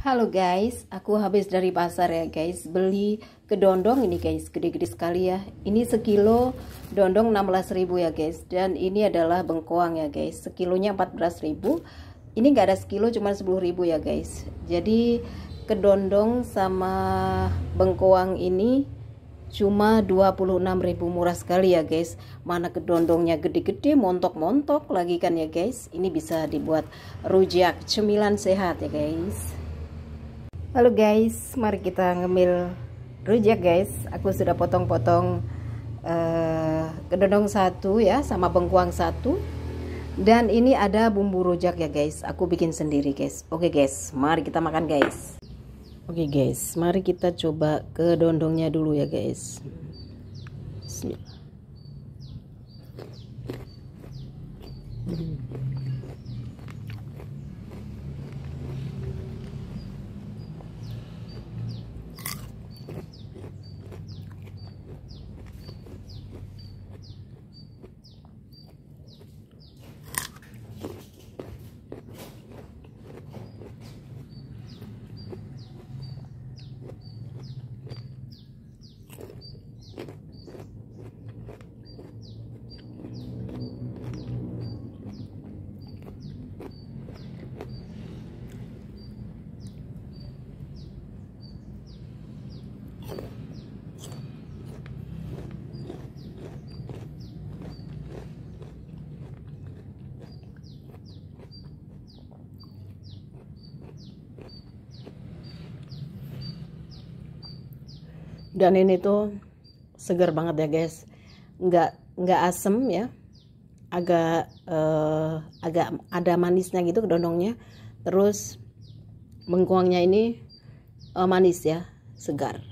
Halo guys, aku habis dari pasar ya guys Beli kedondong ini guys, gede-gede sekali ya Ini sekilo dondong 16.000 ya guys Dan ini adalah bengkoang ya guys Sekilonya 14.000 Ini gak ada sekilo cuma 10.000 ya guys Jadi kedondong sama bengkoang ini cuma 26.000 murah sekali ya guys mana kedondongnya gede-gede montok-montok lagi kan ya guys ini bisa dibuat rujak cemilan sehat ya guys Halo guys, mari kita ngemil rujak guys. Aku sudah potong-potong eh, kedondong satu ya, sama bengkuang satu. Dan ini ada bumbu rujak ya guys. Aku bikin sendiri guys. Oke guys, mari kita makan guys. Oke guys, mari kita coba kedondongnya dulu ya guys. Bismillah. dan ini tuh segar banget ya guys nggak nggak asem ya agak uh, agak ada manisnya gitu kedondongnya terus mengkuangnya ini uh, manis ya segar